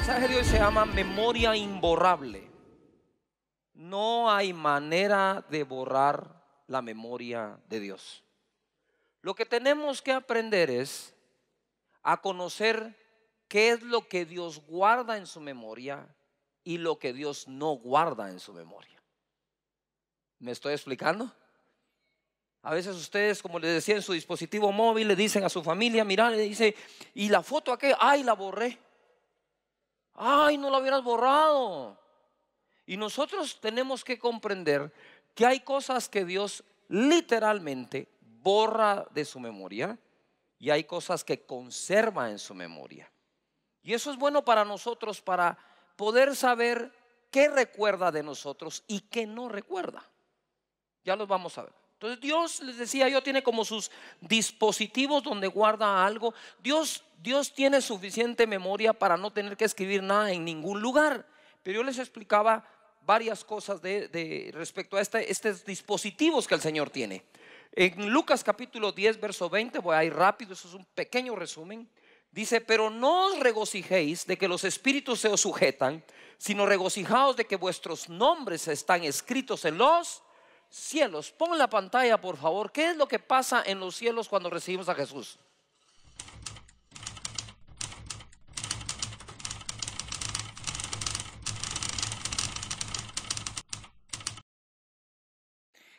mensaje de hoy se llama memoria imborrable. No hay manera de borrar la memoria de Dios. Lo que tenemos que aprender es a conocer qué es lo que Dios guarda en su memoria y lo que Dios no guarda en su memoria. ¿Me estoy explicando? A veces ustedes, como les decía, en su dispositivo móvil le dicen a su familia, mira, le dice, y la foto aquella, ay, la borré. Ay, no lo hubieras borrado. Y nosotros tenemos que comprender que hay cosas que Dios literalmente borra de su memoria y hay cosas que conserva en su memoria. Y eso es bueno para nosotros para poder saber qué recuerda de nosotros y qué no recuerda. Ya lo vamos a ver. Entonces Dios, les decía yo, tiene como sus dispositivos donde guarda algo. Dios, Dios tiene suficiente memoria para no tener que escribir nada en ningún lugar. Pero yo les explicaba varias cosas de, respecto a este, estos dispositivos que el Señor tiene. En Lucas capítulo 10, verso 20, voy a ir rápido, eso es un pequeño resumen. Dice, pero no os regocijéis de que los espíritus se os sujetan, sino regocijaos de que vuestros nombres están escritos en los cielos. Pon la pantalla, por favor. ¿Qué es lo que pasa en los cielos cuando recibimos a Jesús?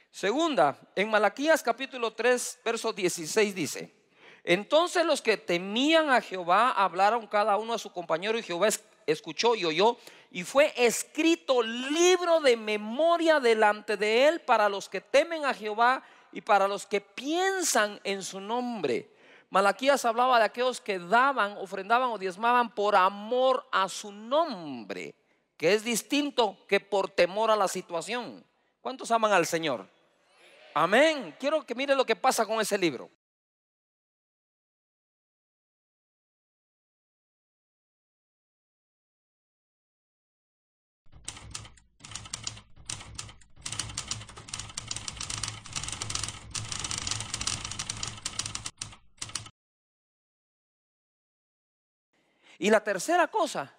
Segunda, en Malaquías capítulo 3, verso 16 dice, entonces los que temían a Jehová hablaron cada uno a su compañero y Jehová escuchó y oyó y fue escrito libro de memoria delante de él para los que temen a Jehová y para los que piensan en su nombre. Malaquías hablaba de aquellos que daban, ofrendaban o diezmaban por amor a su nombre, que es distinto que por temor a la situación. ¿Cuántos aman al Señor? Amén. Quiero que mire lo que pasa con ese libro. Y la tercera cosa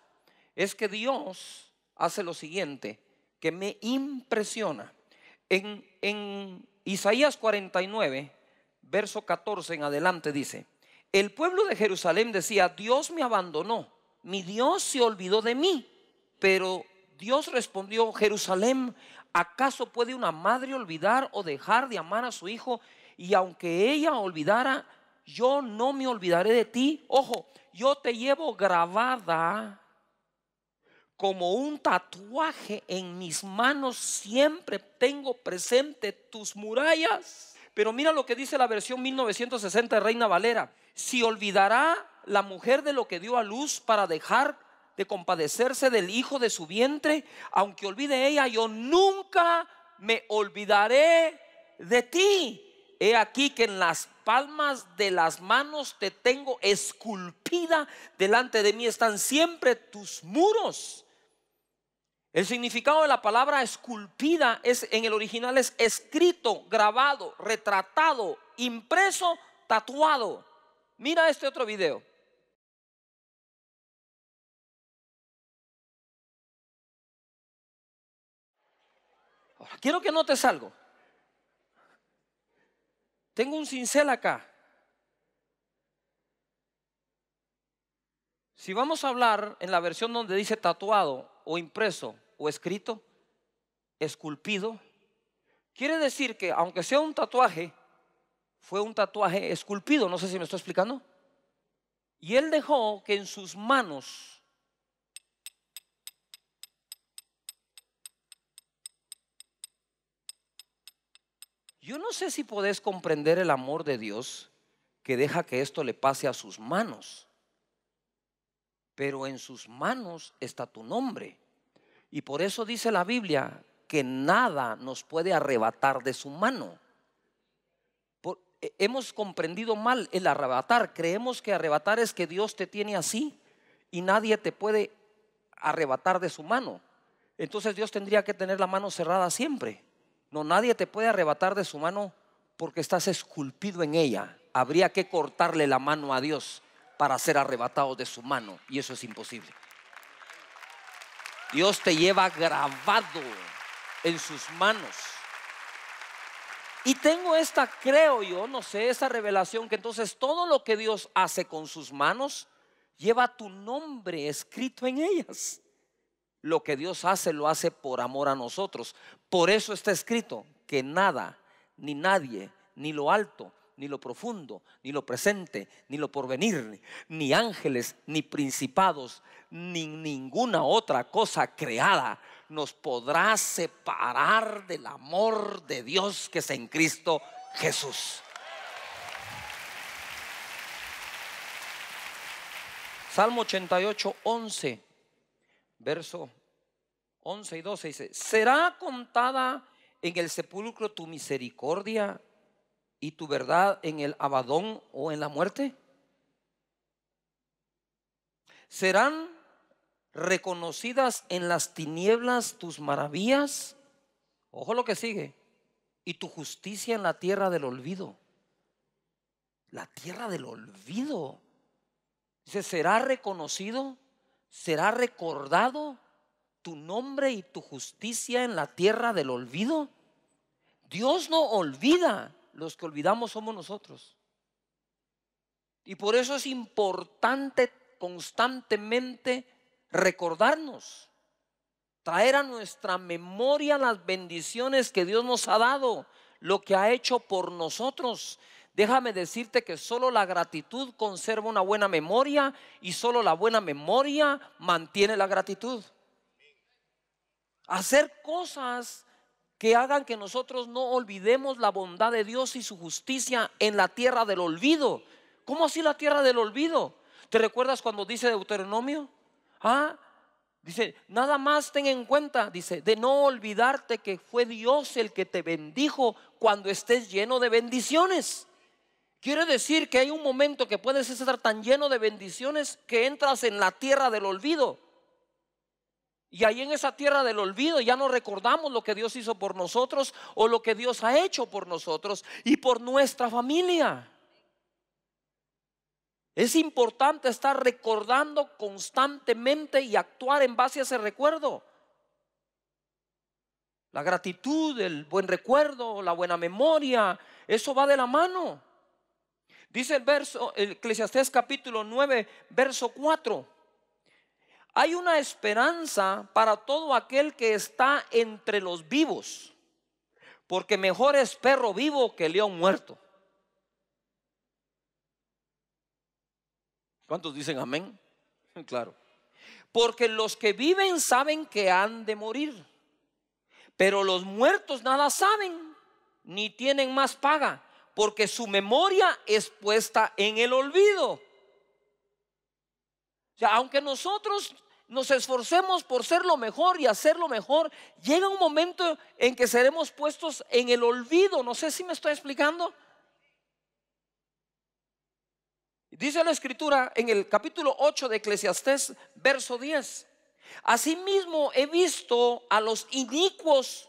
es que Dios hace lo siguiente, que me impresiona. En, Isaías 49, verso 14 en adelante dice, el pueblo de Jerusalén decía, Dios me abandonó, mi Dios se olvidó de mí, pero Dios respondió, Jerusalén, ¿acaso puede una madre olvidar o dejar de amar a su hijo? Y aunque ella olvidara, yo no me olvidaré de ti. Ojo, yo te llevo grabada como un tatuaje en mis manos. Siempre tengo presente tus murallas. Pero mira lo que dice la versión 1960 de Reina Valera. Si olvidará la mujer de lo que dio a luz para dejar de compadecerse del hijo de su vientre, aunque olvide ella, yo nunca me olvidaré de ti. He aquí que en las palmas de las manos te tengo esculpida, delante de mí están siempre tus muros. El significado de la palabra esculpida es en el original es escrito, grabado, retratado, impreso, tatuado. Mira este otro video. Ahora, quiero que notes algo. Tengo un cincel acá. Si vamos a hablar en la versión donde dice tatuado o impreso o escrito, esculpido, quiere decir que aunque sea un tatuaje, fue un tatuaje esculpido, no sé si me estoy explicando. Y él dejó que en sus manos Yo no sé si podés comprender el amor de Dios que deja que esto le pase a sus manos, pero en sus manos está tu nombre. Y por eso dice la Biblia que nada nos puede arrebatar de su mano. Eh, hemos comprendido mal el arrebatar. Creemos que arrebatar es que Dios te tiene así y nadie te puede arrebatar de su mano. Entonces Dios tendría que tener la mano cerrada siempre. No, nadie te puede arrebatar de su mano porque estás esculpido en ella. Habría que cortarle la mano a Dios para ser arrebatado de su mano y eso es imposible. Dios te lleva grabado en sus manos. Y tengo esta, creo yo, no sé, esa revelación que entonces todo lo que Dios hace con sus manos lleva tu nombre escrito en ellas. Lo que Dios hace lo hace por amor a nosotros. Por eso está escrito que nada, ni nadie, ni lo alto, ni lo profundo, ni lo presente, ni lo porvenir, ni ángeles, ni principados, ni ninguna otra cosa creada nos podrá separar del amor de Dios que es en Cristo Jesús. Salmo 88, 11 verso 11 y 12 dice, será contada en el sepulcro tu misericordia y tu verdad en el abadón o en la muerte. Serán reconocidas en las tinieblas tus maravillas. Ojo lo que sigue. Y tu justicia en la tierra del olvido. La tierra del olvido. Dice, será reconocido ¿Será recordado tu nombre y tu justicia en la tierra del olvido? Dios no olvida, los que olvidamos somos nosotros. Y por eso es importante constantemente recordarnos, traer a nuestra memoria las bendiciones que Dios nos ha dado, lo que ha hecho por nosotros. Déjame decirte que solo la gratitud conserva una buena memoria y solo la buena memoria mantiene la gratitud. Hacer cosas que hagan que nosotros no olvidemos la bondad de Dios y su justicia en la tierra del olvido. ¿Cómo así la tierra del olvido? ¿Te recuerdas cuando dice Deuteronomio? Ah, dice, nada más ten en cuenta, dice, de no olvidarte que fue Dios el que te bendijo cuando estés lleno de bendiciones. Quiere decir que hay un momento que puedes estar tan lleno de bendiciones que entras en la tierra del olvido. Y ahí en esa tierra del olvido ya no recordamos lo que Dios hizo por nosotros o lo que Dios ha hecho por nosotros y por nuestra familia. Es importante estar recordando constantemente y actuar en base a ese recuerdo. La gratitud, el buen recuerdo, la buena memoria, eso va de la mano. Dice el verso, el Eclesiastés capítulo 9, verso 4. Hay una esperanza para todo aquel que está entre los vivos, porque mejor es perro vivo que león muerto. ¿Cuántos dicen amén? Claro. Porque los que viven saben que han de morir, pero los muertos nada saben, ni tienen más paga porque su memoria es puesta en el olvido. O sea, aunque nosotros nos esforcemos por ser lo mejor y hacer lo mejor, llega un momento en que seremos puestos en el olvido. No sé si me estoy explicando. Dice la escritura en el capítulo 8 de Eclesiastés, verso 10. Asimismo he visto a los inicuos,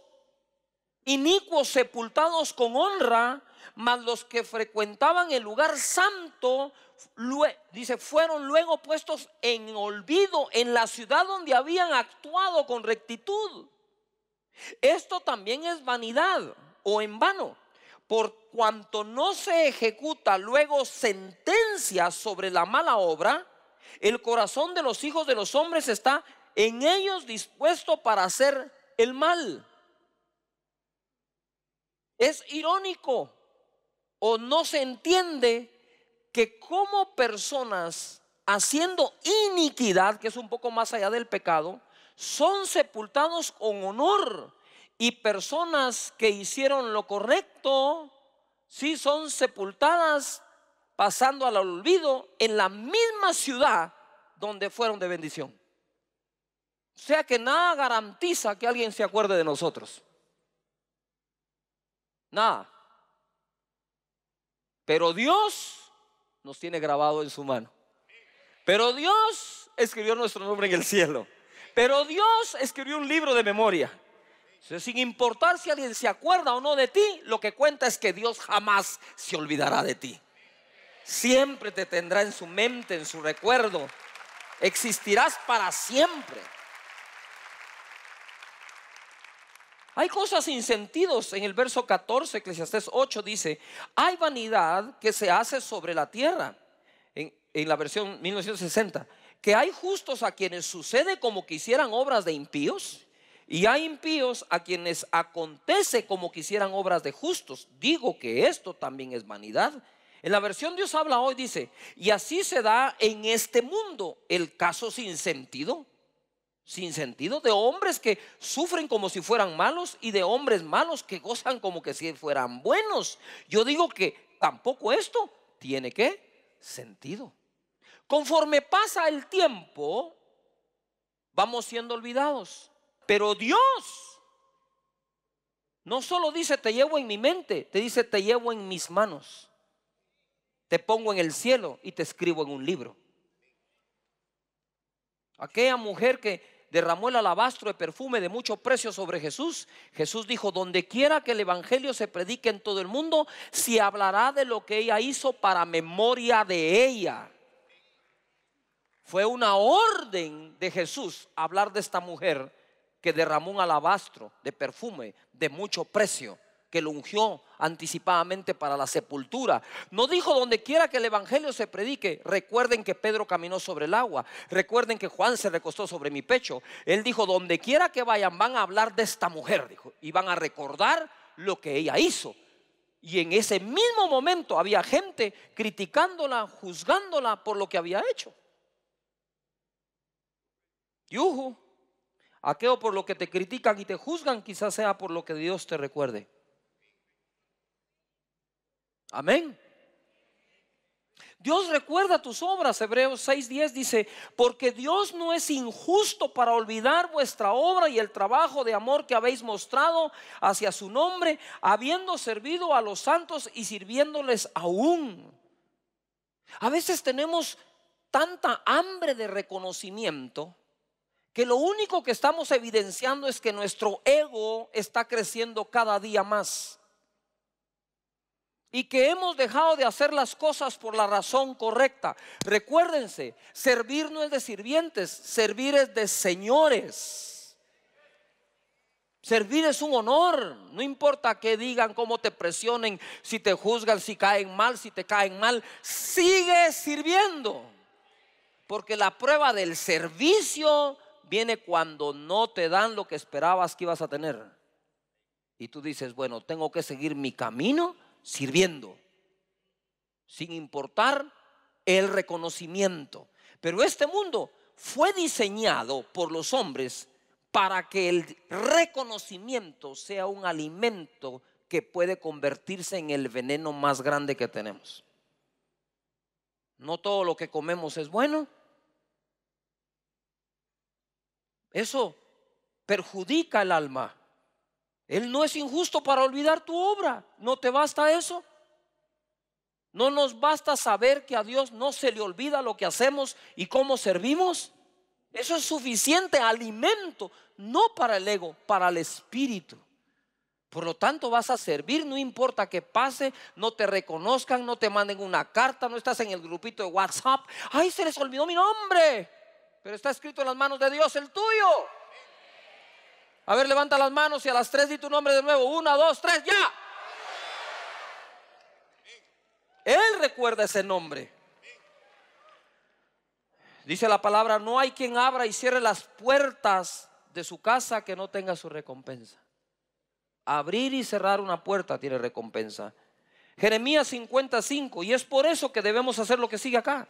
inicuos sepultados con honra, mas los que frecuentaban el lugar santo, dice, fueron luego puestos en olvido en la ciudad donde habían actuado con rectitud. Esto también es vanidad o en vano, por cuanto no se ejecuta luego sentencia sobre la mala obra, el corazón de los hijos de los hombres está en ellos dispuesto para hacer el mal. Es irónico o no se entiende que como personas haciendo iniquidad, que es un poco más allá del pecado, son sepultados con honor y personas que hicieron lo correcto, sí son sepultadas pasando al olvido en la misma ciudad donde fueron de bendición. O sea que nada garantiza que alguien se acuerde de nosotros. Nada. Pero Dios nos tiene grabado en su mano. Pero Dios escribió nuestro nombre en el cielo. Pero Dios escribió un libro de memoria. Sin importar si alguien se acuerda o no de ti, lo que cuenta es que Dios jamás se olvidará de ti. Siempre te tendrá en su mente, en su recuerdo. Existirás para siempre. Hay cosas sin sentidos en el verso 14, Eclesiastés 8 dice, hay vanidad que se hace sobre la tierra, en, la versión 1960, que hay justos a quienes sucede como Que hicieran obras de impíos y hay impíos a quienes acontece como quisieran obras de justos. Digo que esto también es vanidad. En la versión Dios habla hoy dice, y así se da en este mundo el caso sin sentido sin sentido, de hombres que sufren como si fueran malos y de hombres malos que gozan como que si fueran buenos. Yo digo que tampoco esto tiene que sentido. Conforme pasa el tiempo, vamos siendo olvidados. Pero Dios no solo dice te llevo en mi mente, te dice te llevo en mis manos, te pongo en el cielo y te escribo en un libro. Aquella mujer que derramó el alabastro de perfume de mucho precio sobre Jesús, Jesús dijo, donde quiera que el Evangelio se predique en todo el mundo, se hablará de lo que ella hizo para memoria de ella. Fue una orden de Jesús hablar de esta mujer que derramó un alabastro de perfume de mucho precio que lo ungió anticipadamente para la sepultura. No dijo donde quiera que el Evangelio se predique. Recuerden que Pedro caminó sobre el agua. Recuerden que Juan se recostó sobre mi pecho. Él dijo, donde quiera que vayan van a hablar de esta mujer, dijo, y van a recordar lo que ella hizo. Y en ese mismo momento había gente criticándola, juzgándola por lo que había hecho. Yuhu, aquello por lo que te critican y te juzgan quizás sea por lo que Dios te recuerde. Amén. Dios recuerda tus obras, Hebreos 6:10 dice, porque Dios no es injusto para olvidar vuestra obra y el trabajo de amor que habéis mostrado hacia su nombre, habiendo servido a los santos y sirviéndoles aún. A veces tenemos tanta hambre de reconocimiento que lo único que estamos evidenciando es que nuestro ego está creciendo cada día más y que hemos dejado de hacer las cosas por la razón correcta. Recuérdense, servir no es de sirvientes, servir es de señores. Servir es un honor, no importa que digan, cómo te presionen, si te juzgan, si caen mal, si te caen mal, sigue sirviendo. Porque la prueba del servicio viene cuando no te dan lo que esperabas que ibas a tener. Y tú dices, bueno, tengo que seguir mi camino sirviendo, sin importar el reconocimiento. Pero este mundo fue diseñado por los hombres para que el reconocimiento sea un alimento que puede convertirse en el veneno más grande que tenemos. No todo lo que comemos es bueno. Eso perjudica el alma. Él no es injusto para olvidar tu obra. ¿No te basta eso? ¿No nos basta saber que a Dios no se le olvida lo que hacemos y cómo servimos? Eso es suficiente alimento, no para el ego, para el espíritu. Por lo tanto, vas a servir, no importa que pase, no te reconozcan, no te manden una carta, no estás en el grupito de WhatsApp. ¡Ay, se les olvidó mi nombre! Pero está escrito en las manos de Dios el tuyo. A ver, levanta las manos y a las tres di tu nombre de nuevo. Una, dos, tres, ya. Él recuerda ese nombre. Dice la palabra, no hay quien abra y cierre las puertas de su casa que no tenga su recompensa. Abrir y cerrar una puerta tiene recompensa. Jeremías 55, y es por eso que debemos hacer lo que sigue acá.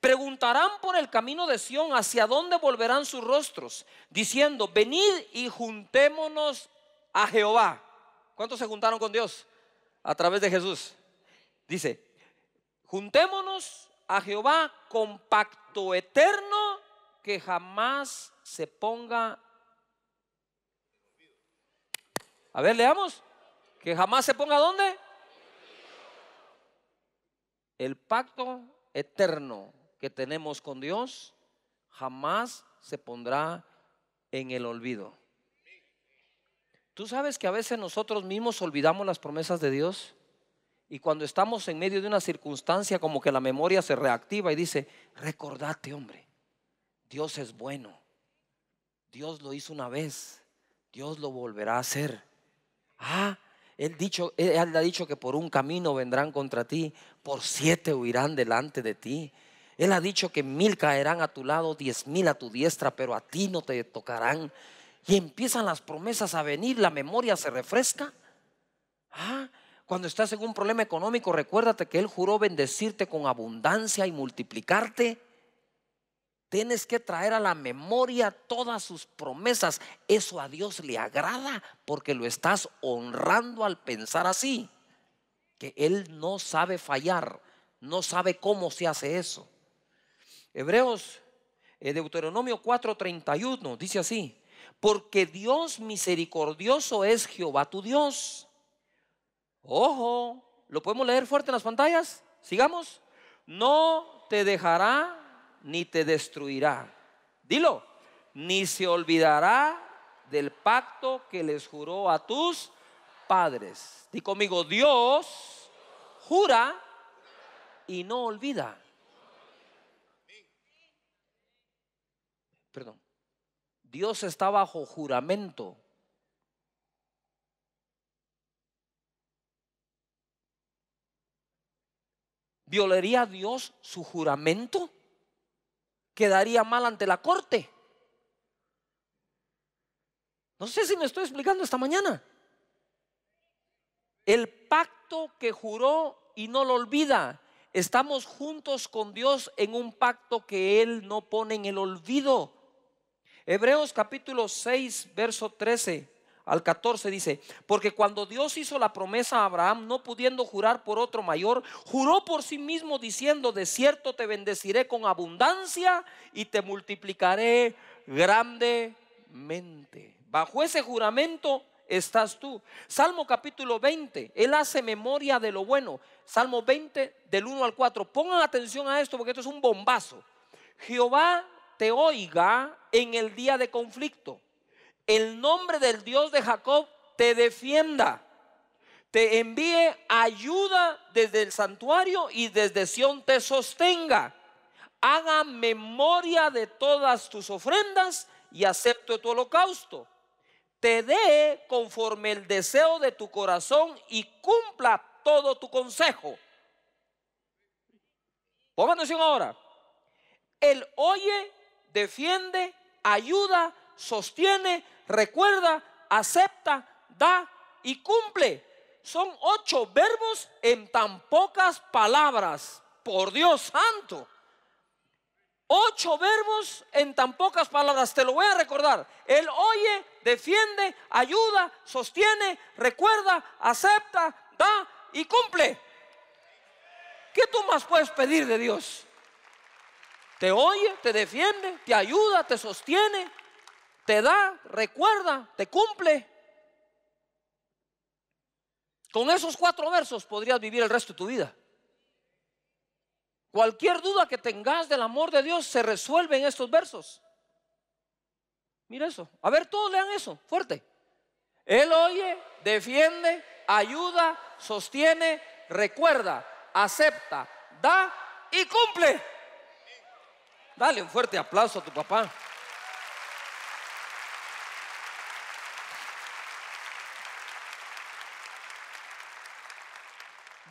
Preguntarán por el camino de Sión hacia dónde volverán sus rostros, diciendo, venid y juntémonos a Jehová. ¿Cuántos se juntaron con Dios? A través de Jesús. Dice, juntémonos a Jehová con pacto eterno que jamás se ponga. A ver, leamos. Que jamás se ponga dónde. El pacto eterno que tenemos con Dios jamás se pondrá en el olvido. Tú sabes que a veces nosotros mismos olvidamos las promesas de Dios y cuando estamos en medio de una circunstancia como que la memoria se reactiva y dice, recordate hombre, Dios es bueno, Dios lo hizo una vez, Dios lo volverá a hacer. Ah, él, ha dicho que por un camino vendrán contra ti, por siete huirán delante de ti. Él ha dicho que mil caerán a tu lado, diez mil a tu diestra, pero a ti no te tocarán. Y empiezan las promesas a venir, la memoria se refresca. ¿Ah? Cuando estás en un problema económico, recuérdate que Él juró bendecirte con abundancia y multiplicarte. Tienes que traer a la memoria todas sus promesas. Eso a Dios le agrada porque lo estás honrando al pensar así. Que Él no sabe fallar, no sabe cómo se hace eso. Hebreos, eh, Deuteronomio 4:31 dice así, porque Dios misericordioso es Jehová tu Dios. Ojo, ¿lo podemos leer fuerte en las pantallas? Sigamos. No te dejará ni te destruirá. Dilo, ni se olvidará del pacto que les juró a tus padres. Di conmigo, Dios jura y no olvida. Perdón. Dios está bajo juramento. ¿Violaría Dios su juramento? quedaría mal ante la corte. No sé si me estoy explicando esta mañana. El pacto que juró y no lo olvida. Estamos juntos con Dios en un pacto que Él no pone en el olvido. Hebreos capítulo 6, verso 13 al 14 dice, porque cuando Dios hizo la promesa a Abraham, no pudiendo jurar por otro mayor, juró por sí mismo diciendo, de cierto te bendeciré con abundancia y te multiplicaré grandemente. Bajo ese juramento estás tú. Salmo capítulo 20, Él hace memoria de lo bueno. Salmo 20 del 1 al 4. Pongan atención a esto porque esto es un bombazo. Jehová te oiga en el día de conflicto el nombre del Dios de Jacob te defienda, te envíe ayuda desde el santuario y desde Sión te sostenga. Haga memoria de todas tus ofrendas y acepte tu holocausto. Te dé conforme el deseo de tu corazón y cumpla todo tu consejo. Pongan atención ahora. Él oye, defiende, ayuda, sostiene, recuerda, acepta, da y cumple. Son ocho verbos en tan pocas palabras. Por Dios santo. Ocho verbos en tan pocas palabras. Te lo voy a recordar. Él oye, defiende, ayuda, sostiene, recuerda, acepta, da y cumple. ¿Qué tú más puedes pedir de Dios? Te oye, te defiende, te ayuda, te sostiene, te da, recuerda, te cumple. Con esos cuatro versos podrías vivir el resto de tu vida. Cualquier duda que tengas del amor de Dios se resuelve en estos versos. Mira eso. A ver, todos lean eso, fuerte. Él oye, defiende, ayuda, sostiene, recuerda, acepta, da y cumple. Dale un fuerte aplauso a tu papá.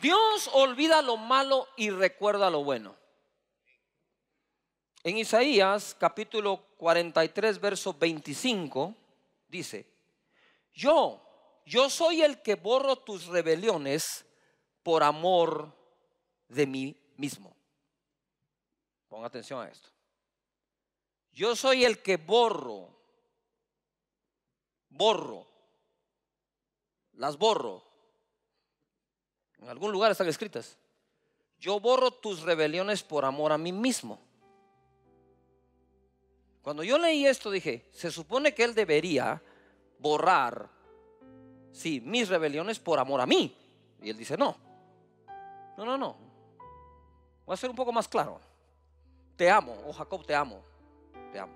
Dios olvida lo malo y recuerda lo bueno. En Isaías capítulo 43, verso 25, dice, yo, yo soy el que borro tus rebeliones por amor de mí mismo. Pon atención a esto. Yo soy el que borro, borro, las borro, en algún lugar están escritas. Yo borro tus rebeliones por amor a mí mismo. Cuando yo leí esto dije, se supone que él debería borrar, sí, mis rebeliones por amor a mí. Y él dice, no, no, no, no. Voy a ser un poco más claro. Te amo, oh Jacob, te amo, te amo.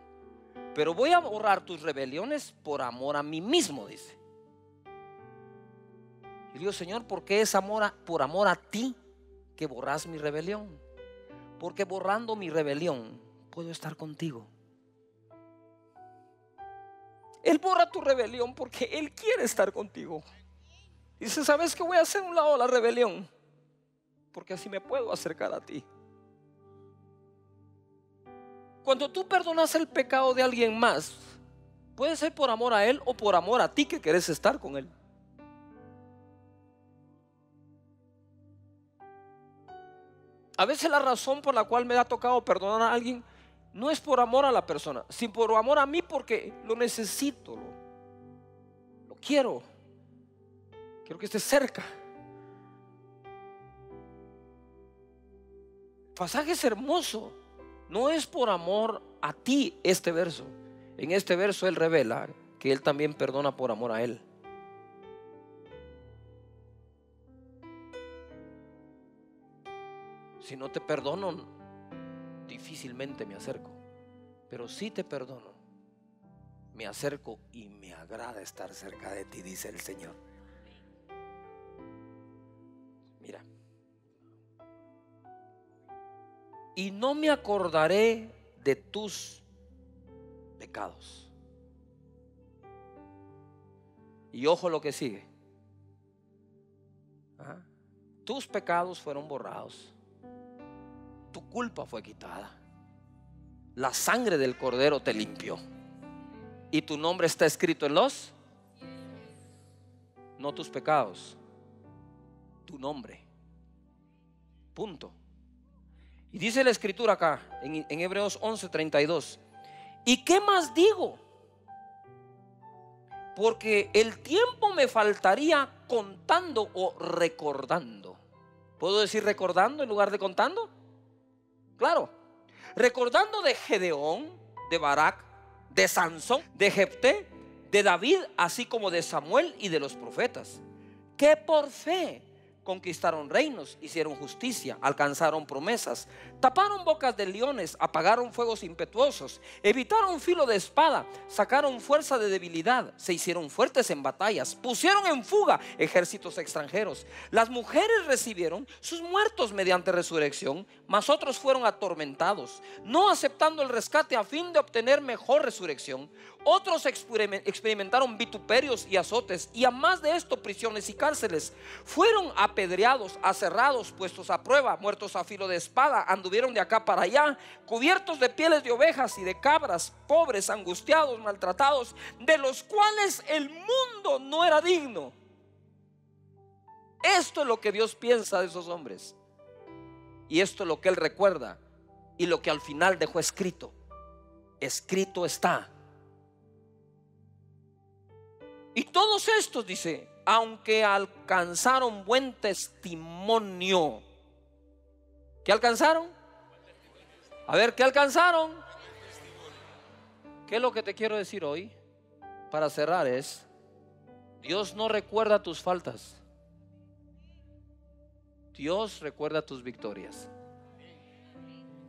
Pero voy a borrar tus rebeliones por amor a mí mismo, dice. Y digo, Señor, ¿por qué es amor por amor a ti que borras mi rebelión? Porque borrando mi rebelión puedo estar contigo. Él borra tu rebelión porque Él quiere estar contigo. Dice, ¿sabes que Voy a hacer un lado la rebelión. Porque así me puedo acercar a ti. Cuando tú perdonas el pecado de alguien más, puede ser por amor a Él o por amor a ti que querés estar con Él. A veces la razón por la cual me ha tocado perdonar a alguien no es por amor a la persona, sino por amor a mí porque lo necesito, lo, quiero, quiero que esté cerca. El pasaje es hermoso, no es por amor a ti este verso. En este verso él revela que él también perdona por amor a él. Si no te perdono, difícilmente me acerco. Pero si te perdono, me acerco y me agrada estar cerca de ti, dice el Señor. Mira. Y no me acordaré de tus pecados. Y ojo lo que sigue. ¿Ah? Tus pecados fueron borrados culpa fue quitada. La sangre del cordero te limpió. Y tu nombre está escrito en los, no tus pecados, tu nombre. Punto. Y dice la escritura acá, en, en Hebreos 11:32, ¿y qué más digo? Porque el tiempo me faltaría contando o recordando. ¿Puedo decir recordando en lugar de contando? Claro. Recordando de Gedeón, de Barak, de Sansón, de Jepté, de David, así como de Samuel y de los profetas, que por fe conquistaron reinos, hicieron justicia, alcanzaron promesas, taparon bocas de leones, apagaron fuegos impetuosos, evitaron filo de espada, sacaron fuerza de debilidad, se hicieron fuertes en batallas, pusieron en fuga ejércitos extranjeros. Las mujeres recibieron sus muertos mediante resurrección, mas otros fueron atormentados, no aceptando el rescate a fin de obtener mejor resurrección. Otros experimentaron vituperios y azotes, y a más de esto prisiones y cárceles. Fueron apedreados, aserrados, puestos a prueba, muertos a filo de espada, anduvieron de acá para allá, cubiertos de pieles de ovejas y de cabras, pobres, angustiados, maltratados, de los cuales el mundo no era digno. Esto es lo que Dios piensa de esos hombres. Y esto es lo que Él recuerda y lo que al final dejó escrito. Escrito está y todos estos, dice, aunque alcanzaron buen testimonio. ¿Qué alcanzaron? A ver, ¿qué alcanzaron? ¿Qué es lo que te quiero decir hoy? Para cerrar es, Dios no recuerda tus faltas. Dios recuerda tus victorias.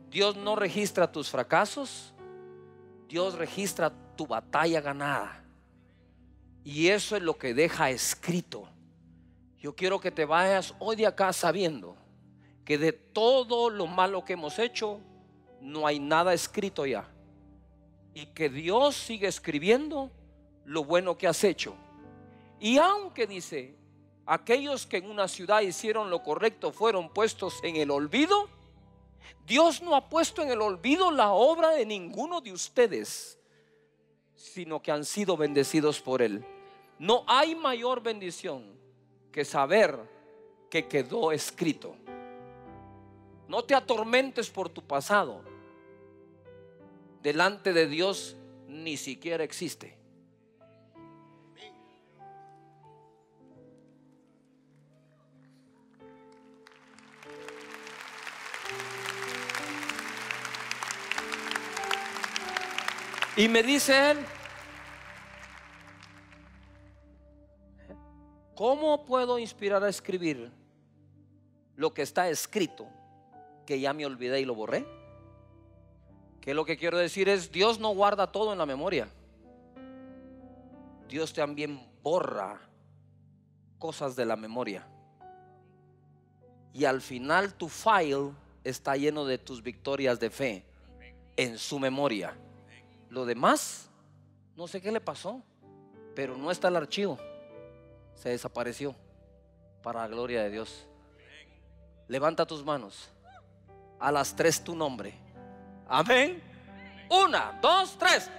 Dios no registra tus fracasos. Dios registra tu batalla ganada. Y eso es lo que deja escrito. Yo quiero que te vayas hoy de acá sabiendo que de todo lo malo que hemos hecho, no hay nada escrito ya. Y que Dios sigue escribiendo lo bueno que has hecho. Y aunque dice, aquellos que en una ciudad hicieron lo correcto fueron puestos en el olvido, Dios no ha puesto en el olvido la obra de ninguno de ustedes, sino que han sido bendecidos por Él. No hay mayor bendición que saber que quedó escrito. No te atormentes por tu pasado. Delante de Dios ni siquiera existe. Y me dice él, ¿Cómo puedo inspirar a escribir lo que está escrito, que ya me olvidé y lo borré? Que lo que quiero decir es, Dios no guarda todo en la memoria. Dios también borra cosas de la memoria. Y al final tu file está lleno de tus victorias de fe en su memoria. Lo demás, no sé qué le pasó, pero no está el archivo se desapareció para la gloria de Dios. Levanta tus manos. A las tres tu nombre. Amén. Una, dos, tres.